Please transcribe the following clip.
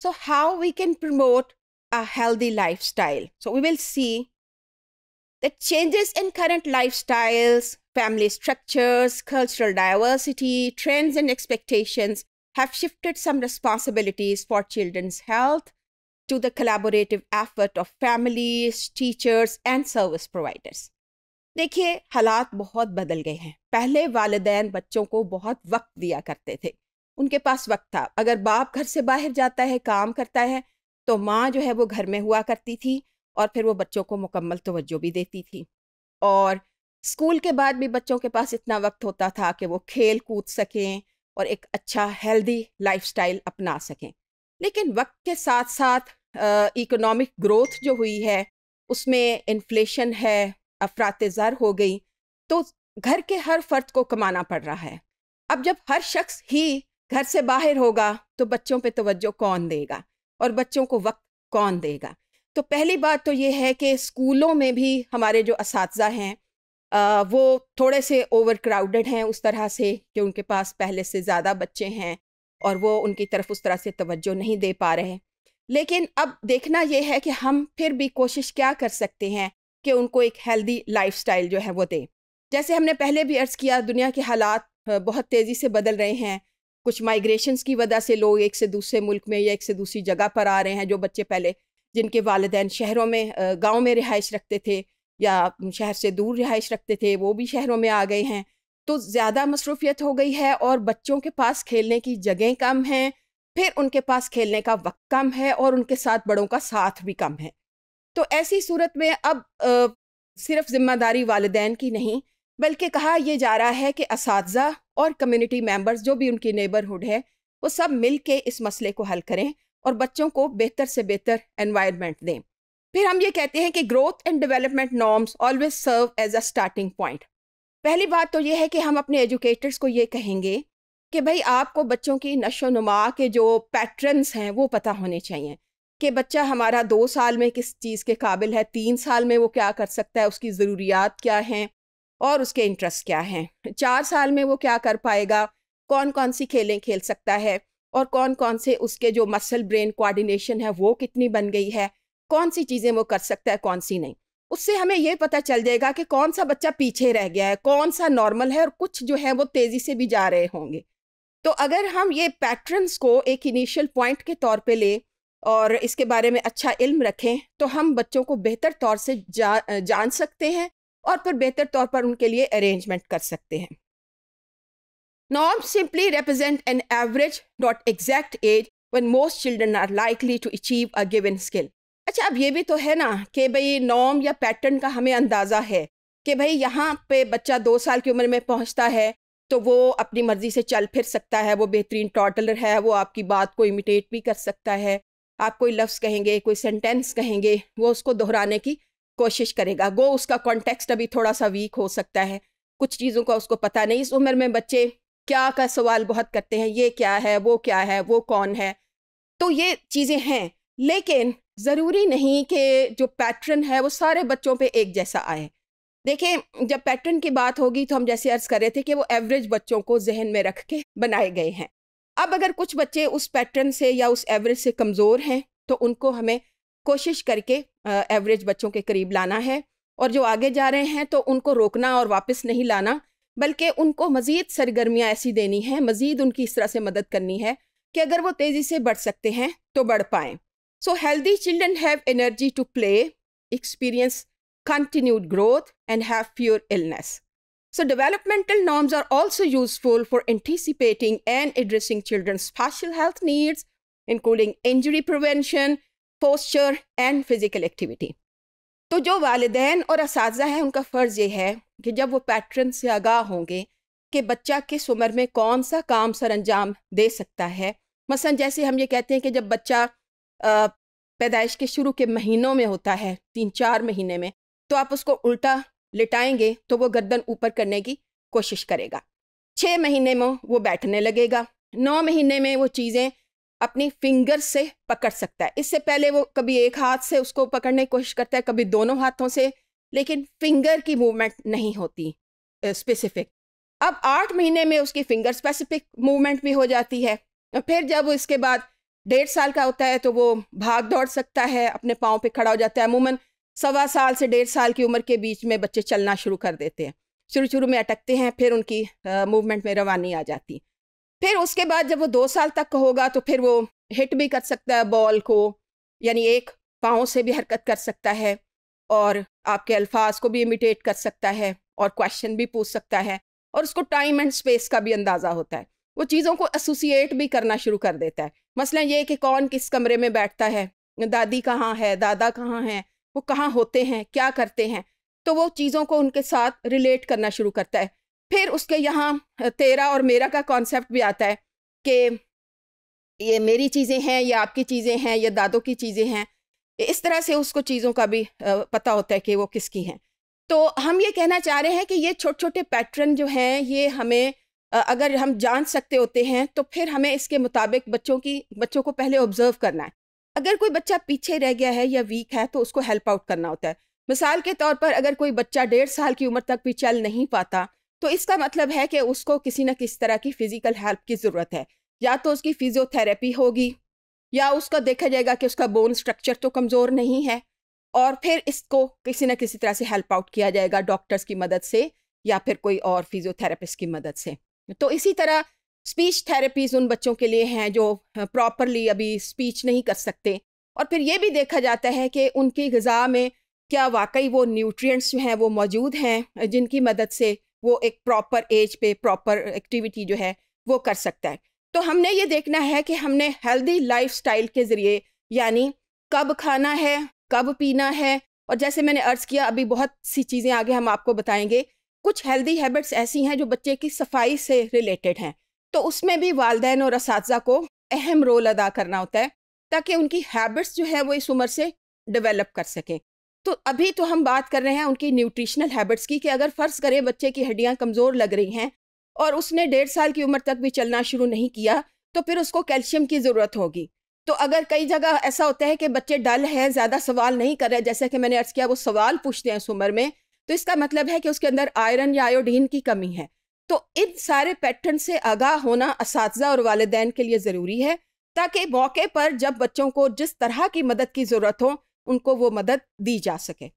So how we can promote a healthy lifestyle? So we will see that changes in current lifestyles, family structures, cultural diversity, trends and expectations have shifted some responsibilities for children's health to the collaborative effort of families, teachers and service providers. देखिए हालात बहुत बदल गए हैं पहले वालदेन बच्चों को बहुत वक्त दिया करते थे उनके पास वक्त था अगर बाप घर से बाहर जाता है काम करता है तो माँ जो है वो घर में हुआ करती थी और फिर वो बच्चों को मुकम्मल तवज्जो भी देती थी और स्कूल के बाद भी बच्चों के पास इतना वक्त होता था कि वो खेल कूद सकें और एक अच्छा हेल्दी लाइफस्टाइल अपना सकें लेकिन वक्त के साथ साथ इकोनॉमिक ग्रोथ जो हुई है उसमें इन्फ्लेशन है अफरात ज़र हो गई तो घर के हर फर्द को कमाना पड़ रहा है अब जब हर शख्स ही घर से बाहर होगा तो बच्चों पे तवज्जो कौन देगा और बच्चों को वक्त कौन देगा तो पहली बात तो ये है कि स्कूलों में भी हमारे जो इस हैं आ, वो थोड़े से ओवर क्राउडेड हैं उस तरह से कि उनके पास पहले से ज़्यादा बच्चे हैं और वो उनकी तरफ उस तरह से तवज्जो नहीं दे पा रहे लेकिन अब देखना ये है कि हम फिर भी कोशिश क्या कर सकते हैं कि उनको एक हेल्दी लाइफ जो है वो दें जैसे हमने पहले भी अर्ज़ किया दुनिया के हालात बहुत तेज़ी से बदल रहे हैं कुछ माइग्रेशंस की वजह से लोग एक से दूसरे मुल्क में या एक से दूसरी जगह पर आ रहे हैं जो बच्चे पहले जिनके वालदेन शहरों में गाँव में रिहाइश रखते थे या शहर से दूर रिहाइश रखते थे वो भी शहरों में आ गए हैं तो ज़्यादा मसरूफियत हो गई है और बच्चों के पास खेलने की जगह कम हैं फिर उनके पास खेलने का वक्त कम है और उनके साथ बड़ों का साथ भी कम है तो ऐसी सूरत में अब आ, सिर्फ जिम्मेदारी वालदेन की नहीं बल्कि कहा यह जा रहा है कि इस और कम्युनिटी मेम्बर्स जो भी उनकी नेबरहुड है वो सब मिल के इस मसले को हल करें और बच्चों को बेहतर से बेहतर एनवायरनमेंट दें फिर हम ये कहते हैं कि growth and development norms always serve as a starting point पहली बात तो ये है कि हम अपने एजुकेटर्स को ये कहेंगे कि भाई आपको बच्चों की नशो नुमा के जो पैटर्नस हैं वो पता होने चाहिए कि बच्चा हमारा दो साल में किस चीज़ के काबिल है तीन साल में वो क्या कर सकता है उसकी ज़रूरियात क्या हैं और उसके इंटरेस्ट क्या हैं चार साल में वो क्या कर पाएगा कौन कौन सी खेलें खेल सकता है और कौन कौन से उसके जो मसल ब्रेन कोऑर्डिनेशन है वो कितनी बन गई है कौन सी चीज़ें वो कर सकता है कौन सी नहीं उससे हमें ये पता चल जाएगा कि कौन सा बच्चा पीछे रह गया है कौन सा नॉर्मल है और कुछ जो है वो तेज़ी से भी जा रहे होंगे तो अगर हम ये पैटर्न्स को एक इनिशियल पॉइंट के तौर पे लें और इसके बारे में अच्छा इल्म रखें तो हम बच्चों को बेहतर तौर से जा जान सकते हैं और फिर बेहतर तौर पर उनके लिए अरेंजमेंट कर सकते हैं Norms simply represent an average not exact age when most children are likely to achieve a given skill अच्छा अब ये भी तो है ना कि भाई नॉर्म या पैटर्न का हमें अंदाज़ा है कि भाई यहाँ पे बच्चा दो साल की उम्र में पहुँचता है तो वो अपनी मर्ज़ी से चल फिर सकता है वो बेहतरीन टॉटलर है वो आपकी बात को इमिटेट भी कर सकता है आप कोई लफ्ज़ कहेंगे कोई सेंटेंस कहेंगे वो उसको दोहराने की कोशिश करेगा गो उसका कॉन्टेक्स्ट अभी थोड़ा सा वीक हो सकता है कुछ चीज़ों का उसको पता नहीं इस उम्र में बच्चे क्या का सवाल बहुत करते हैं ये क्या है वो क्या है वो कौन है तो ये चीज़ें हैं लेकिन ज़रूरी नहीं कि जो पैटर्न है वो सारे बच्चों पे एक जैसा आए देखें जब पैटर्न की बात होगी तो हम जैसे अर्ज़ कर रहे थे कि वो एवरेज बच्चों को जहन में रख के बनाए गए हैं अब अगर कुछ बच्चे उस पैटर्न से या उस एवरेज से कमज़ोर हैं तो उनको हमें कोशिश करके एवरेज बच्चों के करीब लाना है और जो आगे जा रहे हैं तो उनको रोकना और वापस नहीं लाना बल्कि उनको मज़ीद सरगर्मियाँ ऐसी देनी हैं मज़ीद उनकी इस तरह से मदद करनी है कि अगर वो तेज़ी से बढ़ सकते हैं तो बढ़ पाएँ so healthy children have energy to play experience continued growth and have fewer illness so developmental norms are also useful for anticipating and addressing children physical health needs including injury prevention posture and physical activity तो जो वालदेन और इस हैं उनका फ़र्ज़ ये है कि जब वो पैटर्न से आगाह होंगे कि बच्चा किस उम्र में कौन सा काम सर अंजाम दे सकता है मसलन जैसे हम ये कहते हैं कि जब बच्चा पैदाइश के शुरू के महीनों में होता है तीन चार महीने में तो आप उसको उल्टा लिटाएंगे तो वो गर्दन ऊपर करने की कोशिश करेगा छः महीने में वो बैठने लगेगा नौ महीने में वो चीज़ें अपनी फिंगर से पकड़ सकता है इससे पहले वो कभी एक हाथ से उसको पकड़ने की कोशिश करता है कभी दोनों हाथों से लेकिन फिंगर की मूवमेंट नहीं होती स्पेसिफिक अब आठ महीने में उसकी फिंगर स्पेसिफिक मूवमेंट भी हो जाती है फिर जब इसके बाद डेढ़ साल का होता है तो वो भाग दौड़ सकता है अपने पाँव पे खड़ा हो जाता है अमूमन सवा साल से डेढ़ साल की उम्र के बीच में बच्चे चलना शुरू कर देते हैं शुरू शुरू में अटकते हैं फिर उनकी मूवमेंट में रवानी आ जाती फिर उसके बाद जब वो दो साल तक होगा तो फिर वो हिट भी कर सकता है बॉल को यानी एक पाँव से भी हरकत कर सकता है और आपके अल्फाज को भी इमिटेट कर सकता है और क्वेश्चन भी पूछ सकता है और उसको टाइम एंड स्पेस का भी अंदाज़ा होता है वो चीज़ों को एसोसिएट भी करना शुरू कर देता है मसला ये कि कौन किस कमरे में बैठता है दादी कहाँ है दादा कहाँ है वो कहाँ होते हैं क्या करते हैं तो वो चीज़ों को उनके साथ रिलेट करना शुरू करता है फिर उसके यहाँ तेरा और मेरा का कॉन्सेप्ट भी आता है कि ये मेरी चीज़ें हैं या आपकी चीज़ें हैं या दादों की चीज़ें हैं इस तरह से उसको चीज़ों का भी पता होता है कि वो किसकी हैं तो हम ये कहना चाह रहे हैं कि ये छोटे छोटे पैटर्न जो हैं ये हमें अगर हम जान सकते होते हैं तो फिर हमें इसके मुताबिक बच्चों की बच्चों को पहले ऑब्जर्व करना है अगर कोई बच्चा पीछे रह गया है या वीक है तो उसको हेल्प आउट करना होता है मिसाल के तौर पर अगर कोई बच्चा डेढ़ साल की उम्र तक भी चल नहीं पाता तो इसका मतलब है कि उसको किसी न किसी तरह की फ़िज़िकल हेल्प की ज़रूरत है या तो उसकी फ़िज़ियोथेरेपी होगी या उसका देखा जाएगा कि उसका बोन स्ट्रक्चर तो कमज़ोर नहीं है और फिर इसको किसी न किसी तरह से हेल्प आउट किया जाएगा डॉक्टर्स की मदद से या फिर कोई और फिजियोथेरेपिस्ट की मदद से तो इसी तरह स्पीच थेरेपीज उन बच्चों के लिए हैं जो प्रॉपरली अभी स्पीच नहीं कर सकते और फिर ये भी देखा जाता है कि उनकी गज़ा में क्या वाकई वो न्यूट्रिएंट्स जो हैं वो मौजूद हैं जिनकी मदद से वो एक प्रॉपर एज पे प्रॉपर एक्टिविटी जो है वो कर सकता है तो हमने ये देखना है कि हमने हेल्दी लाइफ के ज़रिए यानी कब खाना है कब पीना है और जैसे मैंने अर्ज़ किया अभी बहुत सी चीज़ें आगे हम आपको बताएंगे कुछ हेल्दी हैबिट्स ऐसी हैं जो बच्चे की सफाई से रिलेटेड हैं तो उसमें भी वालदेन और इस को अहम रोल अदा करना होता है ताकि उनकी हैबिट्स जो है वो इस उम्र से डेवलप कर सकें तो अभी तो हम बात कर रहे हैं उनकी न्यूट्रिशनल हैबिट्स की कि अगर फ़र्ज़ करें बच्चे की हड्डियाँ कमज़ोर लग रही हैं और उसने डेढ़ साल की उम्र तक भी चलना शुरू नहीं किया तो फिर उसको कैल्शियम की ज़रूरत होगी तो अगर कई जगह ऐसा होता है कि बच्चे डल है ज़्यादा सवाल नहीं कर रहे जैसे कि मैंने अर्ज़ किया वो सवाल पूछते हैं उस उम्र में तो इसका मतलब है कि उसके अंदर आयरन या आयोडीन की कमी है तो इन सारे पैटर्न से आगाह होना इस और वालदेन के लिए ज़रूरी है ताकि मौके पर जब बच्चों को जिस तरह की मदद की ज़रूरत हो उनको वो मदद दी जा सके